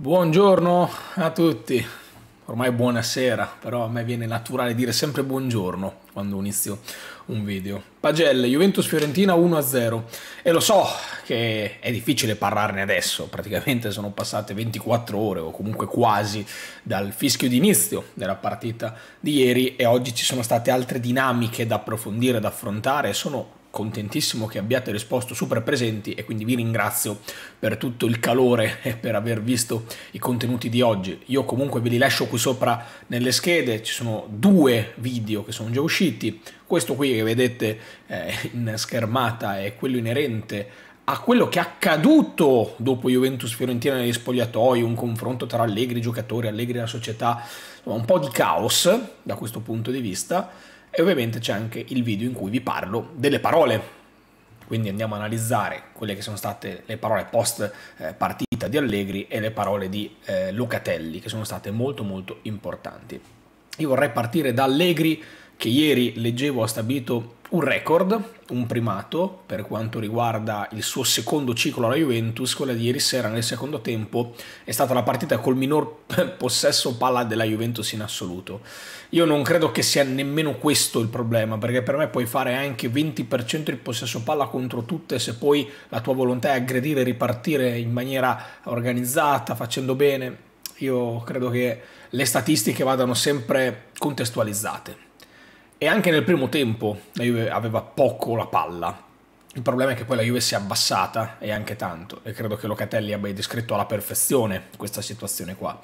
Buongiorno a tutti, ormai buonasera, però a me viene naturale dire sempre buongiorno quando inizio un video. Pagelle, Juventus-Fiorentina 1-0 e lo so che è difficile parlarne adesso, praticamente sono passate 24 ore o comunque quasi dal fischio d'inizio della partita di ieri e oggi ci sono state altre dinamiche da approfondire, da affrontare, e sono contentissimo che abbiate risposto super presenti e quindi vi ringrazio per tutto il calore e per aver visto i contenuti di oggi. Io comunque ve li lascio qui sopra nelle schede, ci sono due video che sono già usciti, questo qui che vedete eh, in schermata è quello inerente a quello che è accaduto dopo Juventus-Fiorentina negli spogliatoi, un confronto tra allegri giocatori, allegri la società, un po' di caos da questo punto di vista e ovviamente c'è anche il video in cui vi parlo delle parole. Quindi andiamo a analizzare quelle che sono state le parole post eh, partita di Allegri e le parole di eh, Locatelli, che sono state molto molto importanti. Io vorrei partire da Allegri che ieri leggevo ha stabilito un record, un primato per quanto riguarda il suo secondo ciclo alla Juventus, quella di ieri sera nel secondo tempo è stata la partita col minor possesso palla della Juventus in assoluto. Io non credo che sia nemmeno questo il problema, perché per me puoi fare anche 20% di possesso palla contro tutte se poi la tua volontà è aggredire e ripartire in maniera organizzata, facendo bene. Io credo che le statistiche vadano sempre contestualizzate e anche nel primo tempo la Juve aveva poco la palla. Il problema è che poi la Juve si è abbassata e anche tanto, e credo che Locatelli abbia descritto alla perfezione questa situazione qua.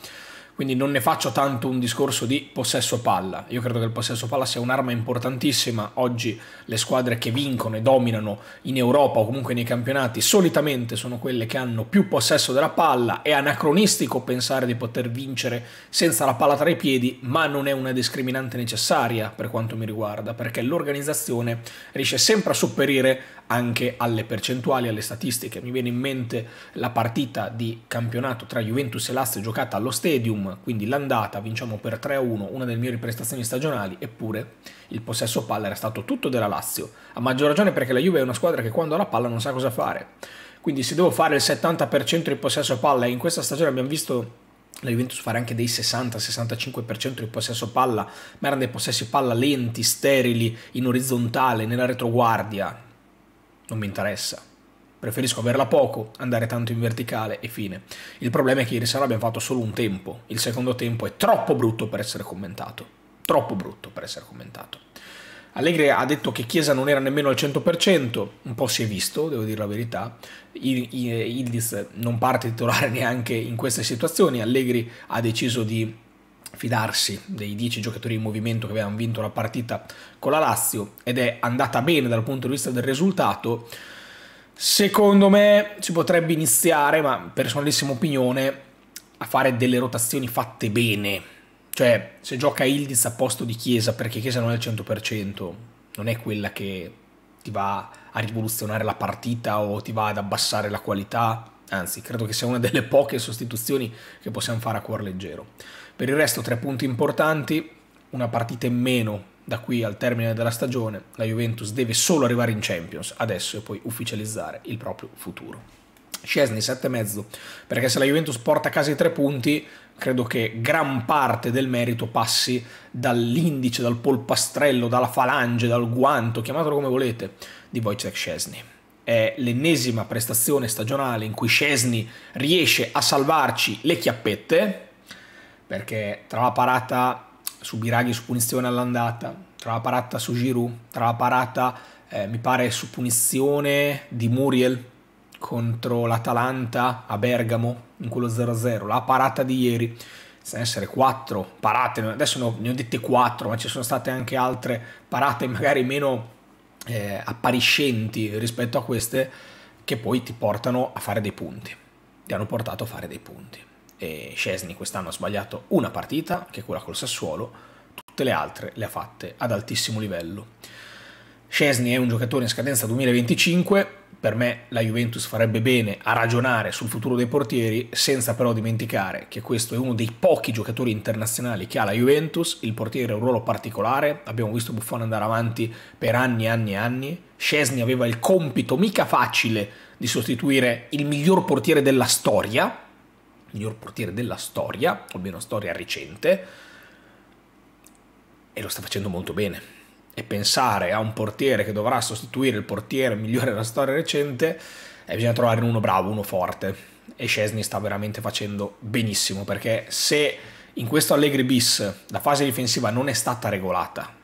Quindi non ne faccio tanto un discorso di possesso palla. Io credo che il possesso palla sia un'arma importantissima. Oggi le squadre che vincono e dominano in Europa o comunque nei campionati solitamente sono quelle che hanno più possesso della palla. È anacronistico pensare di poter vincere senza la palla tra i piedi, ma non è una discriminante necessaria per quanto mi riguarda, perché l'organizzazione riesce sempre a sopperire anche alle percentuali, alle statistiche. Mi viene in mente la partita di campionato tra Juventus e Lazio giocata allo Stadium quindi l'andata vinciamo per 3-1, una delle mie prestazioni stagionali, eppure il possesso palla era stato tutto della Lazio, a maggior ragione perché la Juve è una squadra che quando ha la palla non sa cosa fare. Quindi se devo fare il 70% di possesso palla e in questa stagione abbiamo visto la Juventus fare anche dei 60-65% di possesso palla, ma erano dei possessi palla lenti, sterili, in orizzontale, nella retroguardia. Non mi interessa preferisco averla poco, andare tanto in verticale e fine. Il problema è che ieri sera abbiamo fatto solo un tempo, il secondo tempo è troppo brutto per essere commentato, troppo brutto per essere commentato. Allegri ha detto che Chiesa non era nemmeno al 100%, un po' si è visto, devo dire la verità. Eh, Ildiz non parte titolare neanche in queste situazioni, Allegri ha deciso di fidarsi dei 10 giocatori in movimento che avevano vinto la partita con la Lazio ed è andata bene dal punto di vista del risultato Secondo me si potrebbe iniziare, ma personalissima opinione, a fare delle rotazioni fatte bene. Cioè, se gioca Ildiz a posto di Chiesa, perché Chiesa non è al 100%, non è quella che ti va a rivoluzionare la partita o ti va ad abbassare la qualità. Anzi, credo che sia una delle poche sostituzioni che possiamo fare a cuor leggero. Per il resto, tre punti importanti, una partita in meno da qui al termine della stagione la Juventus deve solo arrivare in Champions adesso e poi ufficializzare il proprio futuro. Scesni 7,5 perché se la Juventus porta a casa i tre punti credo che gran parte del merito passi dall'indice, dal polpastrello, dalla falange, dal guanto, chiamatelo come volete, di Wojciech Scesni. È l'ennesima prestazione stagionale in cui Scesni riesce a salvarci le chiappette perché tra la parata su Biraghi su punizione all'andata, tra la parata su Giroud, tra la parata eh, mi pare su punizione di Muriel contro l'Atalanta a Bergamo in quello 0-0, la parata di ieri, senza essere quattro parate, adesso ne ho, ne ho dette quattro, ma ci sono state anche altre parate magari meno eh, appariscenti rispetto a queste che poi ti portano a fare dei punti, ti hanno portato a fare dei punti e Scesni quest'anno ha sbagliato una partita, che è quella col Sassuolo, tutte le altre le ha fatte ad altissimo livello. Scesni è un giocatore in scadenza 2025, per me la Juventus farebbe bene a ragionare sul futuro dei portieri senza però dimenticare che questo è uno dei pochi giocatori internazionali che ha la Juventus, il portiere ha un ruolo particolare, abbiamo visto Buffon andare avanti per anni e anni e anni, Scesni aveva il compito mica facile di sostituire il miglior portiere della storia, miglior portiere della storia, o almeno storia recente, e lo sta facendo molto bene. E pensare a un portiere che dovrà sostituire il portiere migliore della storia recente, eh, bisogna trovare uno bravo, uno forte. E Scesni sta veramente facendo benissimo, perché se in questo Allegri bis la fase difensiva non è stata regolata,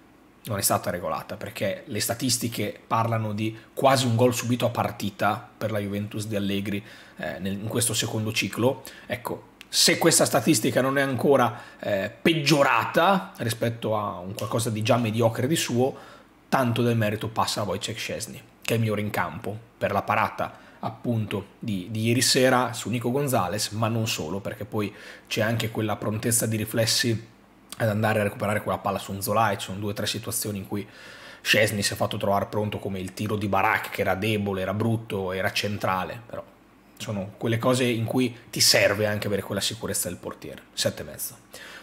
non è stata regolata perché le statistiche parlano di quasi un gol subito a partita per la Juventus di Allegri eh, nel, in questo secondo ciclo. Ecco, se questa statistica non è ancora eh, peggiorata rispetto a un qualcosa di già mediocre di suo, tanto del merito passa a Wojciech Szczesny, che è il migliore in campo per la parata appunto di, di, ieri sera su Nico Gonzalez, ma non solo, perché poi c'è anche quella prontezza di riflessi ad andare a recuperare quella palla su e ci sono due o tre situazioni in cui Scesni si è fatto trovare pronto come il tiro di Barak che era debole, era brutto, era centrale, però sono quelle cose in cui ti serve anche avere quella sicurezza del portiere, 7,5.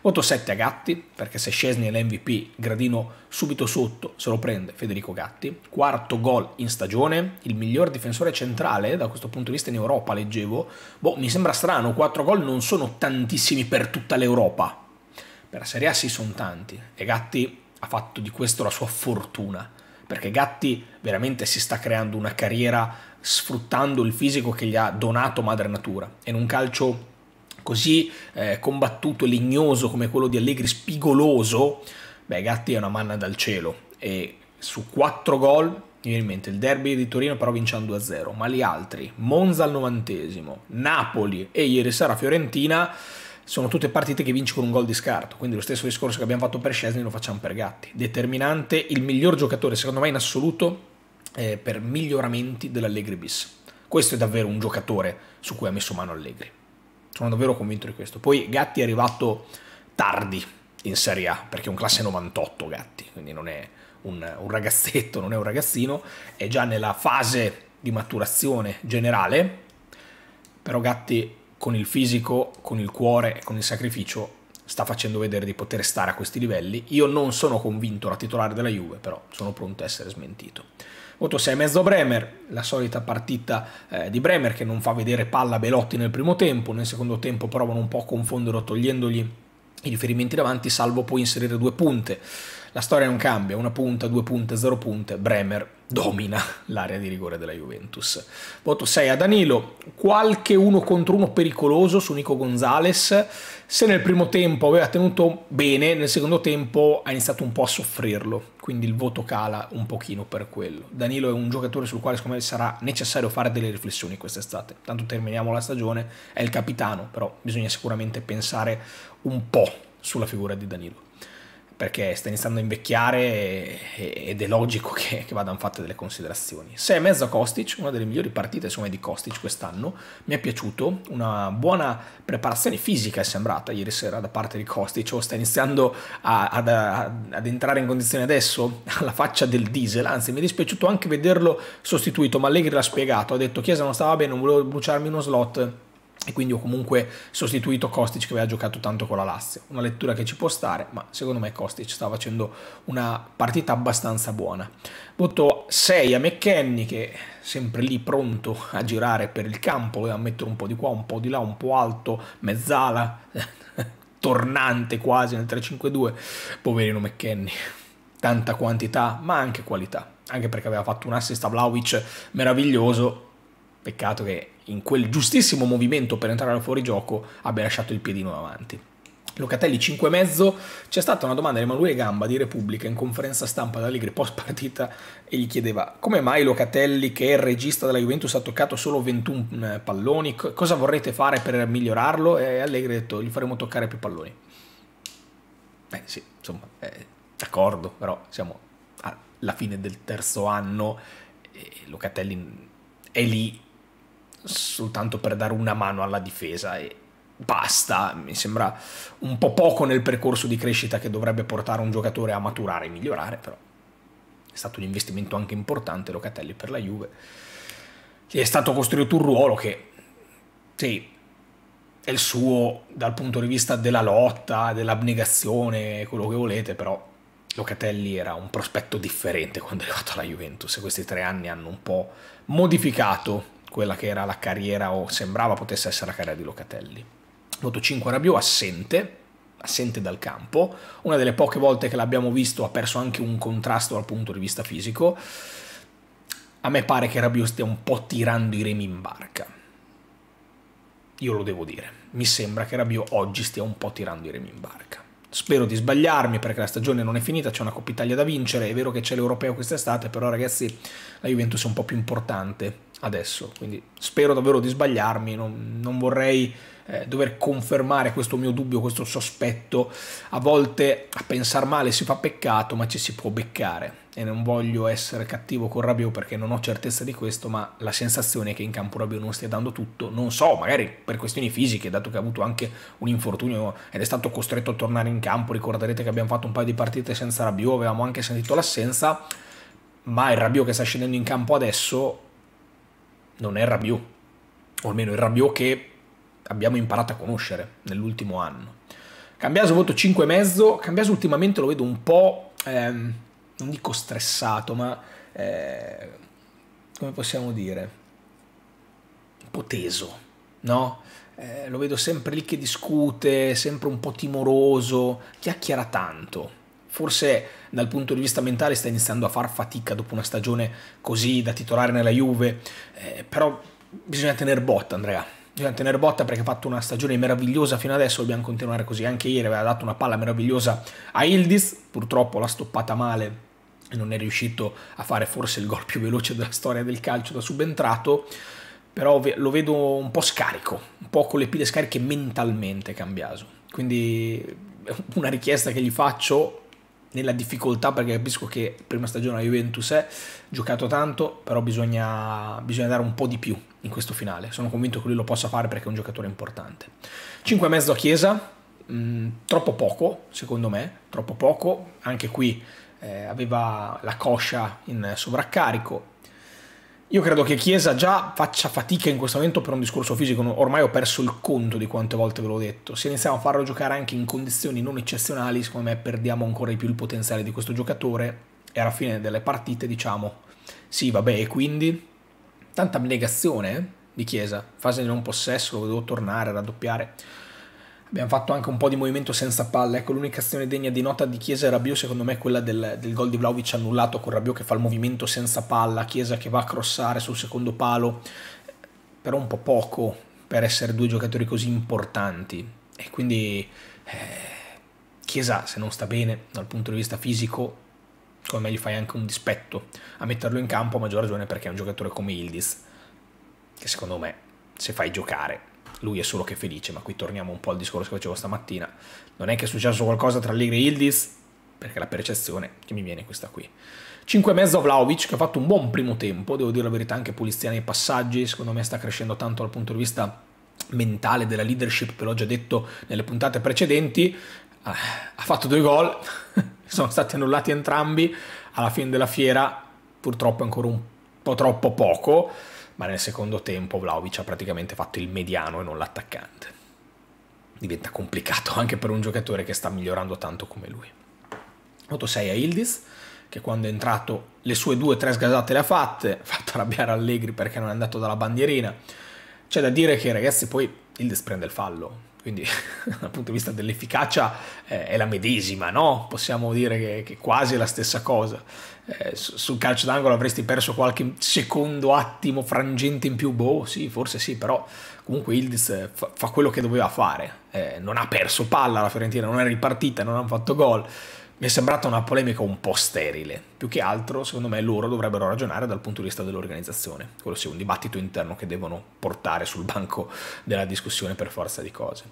Voto 7 a Gatti, perché se Scesni è l'MVP, gradino subito sotto, se lo prende Federico Gatti. Quarto gol in stagione, il miglior difensore centrale da questo punto di vista in Europa, leggevo. Boh, mi sembra strano, 4 gol non sono tantissimi per tutta l'Europa, la Serie A si sono tanti e Gatti ha fatto di questo la sua fortuna, perché Gatti veramente si sta creando una carriera sfruttando il fisico che gli ha donato madre natura e in un calcio così eh, combattuto e legnoso come quello di Allegri spigoloso, beh Gatti è una manna dal cielo e su 4 gol mi viene in mente il derby di Torino però vinciamo 2-0, ma gli altri, Monza al novantesimo, Napoli e ieri sera Fiorentina sono tutte partite che vinci con un gol di scarto, quindi lo stesso discorso che abbiamo fatto per Scesni lo facciamo per Gatti. Determinante, il miglior giocatore secondo me in assoluto eh, per miglioramenti dell'Allegri bis. Questo è davvero un giocatore su cui ha messo mano Allegri. Sono davvero convinto di questo. Poi Gatti è arrivato tardi in Serie A, perché è un classe 98 Gatti, quindi non è un, un ragazzetto, non è un ragazzino, è già nella fase di maturazione generale, però Gatti con il fisico, con il cuore e con il sacrificio sta facendo vedere di poter stare a questi livelli. Io non sono convinto la titolare della Juve, però sono pronto a essere smentito. Voto mezzo Bremer, la solita partita eh, di Bremer che non fa vedere palla a Belotti nel primo tempo, nel secondo tempo provano un po' a confonderlo togliendogli i riferimenti davanti, salvo poi inserire due punte. La storia non cambia, una punta, due punte, zero punte, Bremer domina l'area di rigore della Juventus. Voto 6 a Danilo, qualche uno contro uno pericoloso su Nico Gonzales, se nel primo tempo aveva tenuto bene, nel secondo tempo ha iniziato un po' a soffrirlo, quindi il voto cala un pochino per quello. Danilo è un giocatore sul quale secondo me sarà necessario fare delle riflessioni quest'estate, tanto terminiamo la stagione, è il capitano, però bisogna sicuramente pensare un po' sulla figura di Danilo perché sta iniziando a invecchiare ed è logico che, che vadano fatte delle considerazioni. 6 e mezzo Kostic, una delle migliori partite secondo di Kostic quest'anno, mi è piaciuto, una buona preparazione fisica è sembrata ieri sera da parte di Kostic, o oh, sta iniziando a, ad, ad, entrare in condizione adesso alla faccia del diesel, anzi mi è dispiaciuto anche vederlo sostituito, ma Allegri l'ha spiegato, ha detto Chiesa non stava bene, non volevo bruciarmi uno slot, e quindi ho comunque sostituito Kostic che aveva giocato tanto con la Lazio. Una lettura che ci può stare, ma secondo me Kostic sta facendo una partita abbastanza buona. Voto 6 a McKenny che sempre lì pronto a girare per il campo, a mettere un po' di qua, un po' di là, un po' alto, mezzala, tornante quasi nel 3-5-2. Poverino McKenny, tanta quantità ma anche qualità, anche perché aveva fatto un assist a Vlaovic meraviglioso Peccato che in quel giustissimo movimento per entrare al fuorigioco abbia lasciato il piedino davanti. Locatelli 5,5 c'è stata una domanda di Emanuele Gamba di Repubblica in conferenza stampa da Allegri post partita e gli chiedeva come mai Locatelli che è il regista della Juventus ha toccato solo 21 eh, palloni, cosa vorrete fare per migliorarlo e Allegri ha detto gli faremo toccare più palloni. Beh sì, insomma, eh, d'accordo, però siamo alla fine del terzo anno e Locatelli è lì soltanto per dare una mano alla difesa e basta, mi sembra un po' poco nel percorso di crescita che dovrebbe portare un giocatore a maturare e migliorare, però è stato un investimento anche importante Locatelli per la Juve. Gli è stato costruito un ruolo che sì, è il suo dal punto di vista della lotta, dell'abnegazione, quello che volete, però Locatelli era un prospetto differente quando è arrivato alla Juventus e questi tre anni hanno un po' modificato quella che era la carriera o sembrava potesse essere la carriera di Locatelli. Voto 5 Rabiot assente, assente dal campo, una delle poche volte che l'abbiamo visto ha perso anche un contrasto dal punto di vista fisico. A me pare che Rabiot stia un po' tirando i remi in barca. Io lo devo dire, mi sembra che Rabiot oggi stia un po' tirando i remi in barca. Spero di sbagliarmi perché la stagione non è finita, c'è una Coppa Italia da vincere, è vero che c'è l'Europeo quest'estate, però ragazzi la Juventus è un po' più importante adesso, quindi spero davvero di sbagliarmi, non, non vorrei eh, dover confermare questo mio dubbio, questo sospetto. A volte a pensare male si fa peccato, ma ci si può beccare. E non voglio essere cattivo con Rabio perché non ho certezza di questo, ma la sensazione è che in campo Rabio non stia dando tutto. Non so, magari per questioni fisiche, dato che ha avuto anche un infortunio ed è stato costretto a tornare in campo. Ricorderete che abbiamo fatto un paio di partite senza Rabio, avevamo anche sentito l'assenza. Ma il Rabio che sta scendendo in campo adesso non è Rabiot, o almeno il Rabiot che abbiamo imparato a conoscere nell'ultimo anno. Cambiaso voto 5,5, Cambiaso ultimamente lo vedo un po', ehm, non dico stressato, ma eh, come possiamo dire, un po' teso, no? Eh, lo vedo sempre lì che discute, sempre un po' timoroso, chiacchiera tanto. Forse dal punto di vista mentale sta iniziando a far fatica dopo una stagione così da titolare nella Juve, eh, però bisogna tener botta Andrea bisogna tenere botta perché ha fatto una stagione meravigliosa fino adesso, dobbiamo continuare così. Anche ieri aveva dato una palla meravigliosa a Ildiz, purtroppo l'ha stoppata male e non è riuscito a fare forse il gol più veloce della storia del calcio da subentrato, però lo vedo un po' scarico, un po' con le pile scariche mentalmente Cambiaso. Quindi una richiesta che gli faccio nella difficoltà perché capisco che prima stagione la Juventus è giocato tanto, però bisogna, bisogna dare un po' di più in questo finale. Sono convinto che lui lo possa fare perché è un giocatore importante. 5,5 a Chiesa, mh, mm, troppo poco secondo me, troppo poco, anche qui eh, aveva la coscia in sovraccarico, io credo che Chiesa già faccia fatica in questo momento per un discorso fisico, ormai ho perso il conto di quante volte ve l'ho detto. Se iniziamo a farlo giocare anche in condizioni non eccezionali, secondo me perdiamo ancora di più il potenziale di questo giocatore e alla fine delle partite diciamo sì, vabbè, e quindi tanta abnegazione eh, di Chiesa, fase di non possesso, lo vedevo tornare, raddoppiare. Abbiamo fatto anche un po' di movimento senza palla. Ecco, l'unica azione degna di nota di Chiesa e Rabiot, secondo me, è quella del, del gol di Vlaovic annullato con Rabiot che fa il movimento senza palla, Chiesa che va a crossare sul secondo palo, però un po' poco per essere due giocatori così importanti. E quindi eh, Chiesa, se non sta bene dal punto di vista fisico, secondo me gli fai anche un dispetto a metterlo in campo, a maggior ragione perché è un giocatore come Ildiz, che secondo me, se fai giocare lui è solo che felice, ma qui torniamo un po' al discorso che facevo stamattina. Non è che è successo qualcosa tra Allegri e Ildiz, perché la percezione che mi viene è questa qui. 5,5 Vlaovic che ha fatto un buon primo tempo, devo dire la verità anche pulizia nei passaggi, secondo me sta crescendo tanto dal punto di vista mentale della leadership, ve l'ho già detto nelle puntate precedenti, ah, ha fatto due gol, sono stati annullati entrambi, alla fine della fiera purtroppo è ancora un po' troppo poco, ma nel secondo tempo Vlaovic ha praticamente fatto il mediano e non l'attaccante. Diventa complicato anche per un giocatore che sta migliorando tanto come lui. 8-6 a Ildiz, che quando è entrato le sue due o tre sgasate le ha fatte, ha fatto arrabbiare Allegri perché non è andato dalla bandierina. C'è da dire che ragazzi poi Ildiz prende il fallo, quindi dal punto di vista dell'efficacia eh, è la medesima, no? possiamo dire che, che, quasi è la stessa cosa. Eh, sul calcio d'angolo avresti perso qualche secondo attimo frangente in più, boh, sì, forse sì, però comunque Ildiz eh, fa, fa quello che doveva fare, eh, non ha perso palla la Fiorentina, non è ripartita, non hanno fatto gol. Mi è sembrata una polemica un po' sterile. Più che altro, secondo me, loro dovrebbero ragionare dal punto di vista dell'organizzazione. Quello sia un dibattito interno che devono portare sul banco della discussione per forza di cose.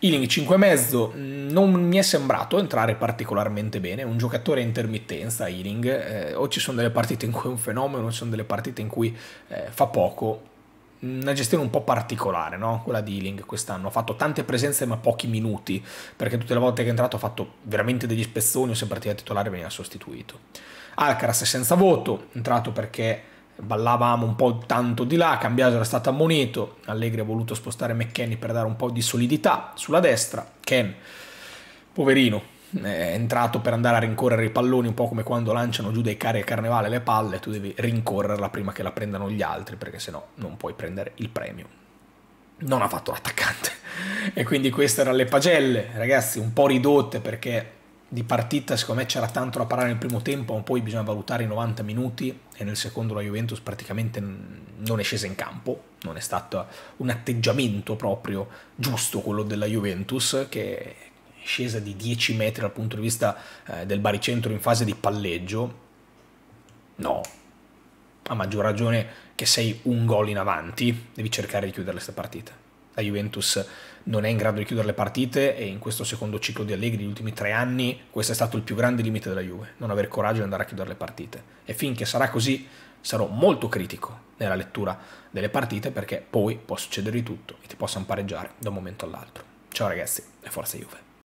Ealing 5,5 mm, non mi è sembrato entrare particolarmente bene. un giocatore a intermittenza, Ealing. Eh, o ci sono delle partite in cui è un fenomeno, o ci sono delle partite in cui eh, fa poco una gestione un po' particolare, no? quella di Ealing quest'anno. Ha fatto tante presenze ma pochi minuti, perché tutte le volte che è entrato ha fatto veramente degli spezzoni o se partiva titolare veniva sostituito. Alcaraz è senza voto, entrato perché ballavamo un po' tanto di là, Cambiaso era stato ammonito, Allegri ha voluto spostare McKenny per dare un po' di solidità sulla destra, Ken, poverino, è entrato per andare a rincorrere i palloni, un po' come quando lanciano giù dei carri a carnevale le palle, tu devi rincorrerla prima che la prendano gli altri, perché sennò non puoi prendere il premio. Non ha fatto l'attaccante. E quindi queste erano le pagelle, ragazzi, un po' ridotte perché di partita secondo me c'era tanto da parlare nel primo tempo, ma poi bisogna valutare i 90 minuti e nel secondo la Juventus praticamente non è scesa in campo, non è stato un atteggiamento proprio giusto quello della Juventus che, scesa di 10 metri dal punto di vista eh, del baricentro in fase di palleggio, no, a maggior ragione che sei un gol in avanti, devi cercare di chiudere queste partite. La Juventus non è in grado di chiudere le partite e in questo secondo ciclo di Allegri, gli ultimi tre anni, questo è stato il più grande limite della Juve, non avere coraggio di andare a chiudere le partite. E finché sarà così sarò molto critico nella lettura delle partite perché poi può succedere di tutto e ti possano pareggiare da un momento all'altro. Ciao ragazzi e forza Juve.